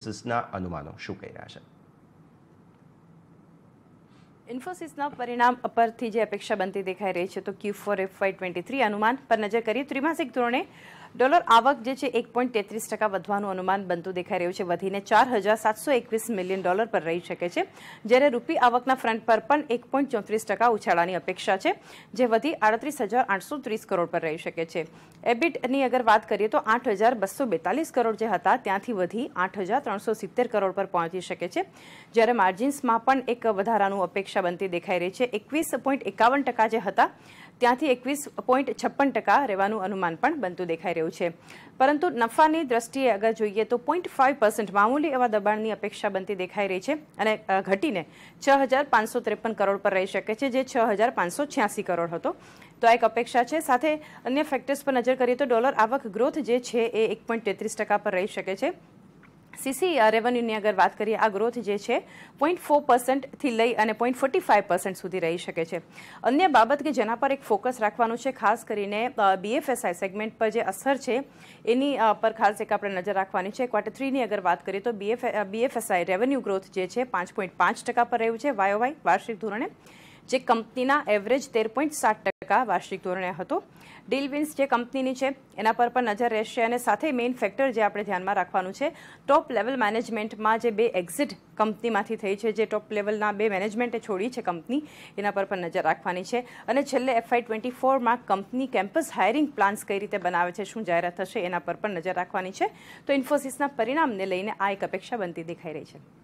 ઇન્ફોસિસના અનુમાનો શું કહી રહ્યા છે ઇન્ફોસિસના પરિણામ પરથી જે અપેક્ષા બનતી દેખાઈ રહી છે તો Q four F twenty three અનુમાન પર નજર કરીએ ત્રિમાસિક ધોરણે ડોલર આવક જે છે એક પોઈન્ટ તેત્રીસ ટકા વધવાનું અનુમાન બનતું દેખાઈ રહ્યું છે વધીને ચાર હજાર સાતસો એકવીસ મિલિયન ડોલર પર રહી શકે છે જ્યારે રૂપી આવકના ફ્રન્ટ પર પણ એક પોઈન્ટ ચોત્રીસ ટકા ઉછાળાની અપેક્ષા છે જે વધી આડત્રીસ હજાર આઠસો ત્રીસ કરોડ પર રહી શકે છે એબિટની અગર વાત કરીએ તો આઠ હજાર બસો બેતાલીસ કરોડ જે હતા ત્યાંથી વધી આઠ હજાર ત્રણસો સિત્તેર કરોડ પર પહોંચી શકે છે જ્યારે માર્જિન્સમાં પણ એક વધારાનું અપેક્ષા બનતી દેખાઈ રહી છે એકવીસ પોઈન્ટ એકાવન ટકા જે હતા ત્યાંથી એકવીસ પોઈન્ટ છપ્પન ટકા રહેવાનું અનુમાન પણ બનતું દેખાઈ રહ્યું છે પરંતુ નફાની દ્રષ્ટિએ અગર જોઈએ તો પોઈન્ટ ફાઇવ પર્સન્ટ મામૂલી એવા દબાણની અપેક્ષા બનતી દેખાઈ રહી છે અને ઘટીને છ હજાર પાંચસો ત્રેપન કરોડ પર રહી શકે છે જે છ હજાર પાંચસો છ્યાસી કરોડ હતો તો આ એક અપેક્ષા છે સાથે અન્ય ફેક્ટર્સ પર નજર કરીએ તો ડોલર આવક ગ્રોથ જે છે એ એક પોઈન્ટ તેત્રીસ ટકા પર રહી શકે છે સીસી રેવન્યુની અગર વાત કરીએ આ ગ્રોથ જે છે પોઈન્ટ ફોર પર્સન્ટથી લઈ અને પોઈન્ટ ફોર્ટી ફાઇવ પર્સન્ટ સુધી રહી શકે છે અન્ય બાબત કે જેના પર એક ફોકસ રાખવાનું છે ખાસ કરીને બીએફએસઆઈ સેગમેન્ટ પર જે અસર છે એની પર ખાસ એક આપણે નજર રાખવાની છે ક્વાર્ટર થ્રીની અગર વાત કરીએ તો બીએફ બીએફએસઆઈ રેવન્યુ ગ્રોથ જે છે પાંચ પોઈન્ટ પાંચ ટકા પર રહ્યું છે વાયોવાય વાર્ષિક ધોરણે જે કંપનીના એવરેજ તેર પોઈન્ટ સાત ટકા ટકા વાર્ષિક ધોરણે હતો ડીલ વિન્સ જે કંપનીની છે એના પર પણ નજર રહેશે અને સાથે મેઇન ફેક્ટર જે આપણે ધ્યાનમાં રાખવાનું છે ટોપ લેવલ મેનેજમેન્ટમાં જે બે એક્ઝિટ કંપનીમાંથી થઈ છે જે ટોપ લેવલના બે મેનેજમેન્ટે છોડી છે કંપની એના પર પણ નજર રાખવાની છે અને છેલ્લે એફઆઈ ટ્વેન્ટી ફોરમાં કંપની કેમ્પસ હાયરિંગ પ્લાન્સ કઈ રીતે બનાવે છે શું જાહેરાત થશે એના પર પણ નજર રાખવાની છે તો ઇન્ફોસિસના પરિણામને લઈને આ એક અપેક્ષા બનતી દેખાઈ રહી છે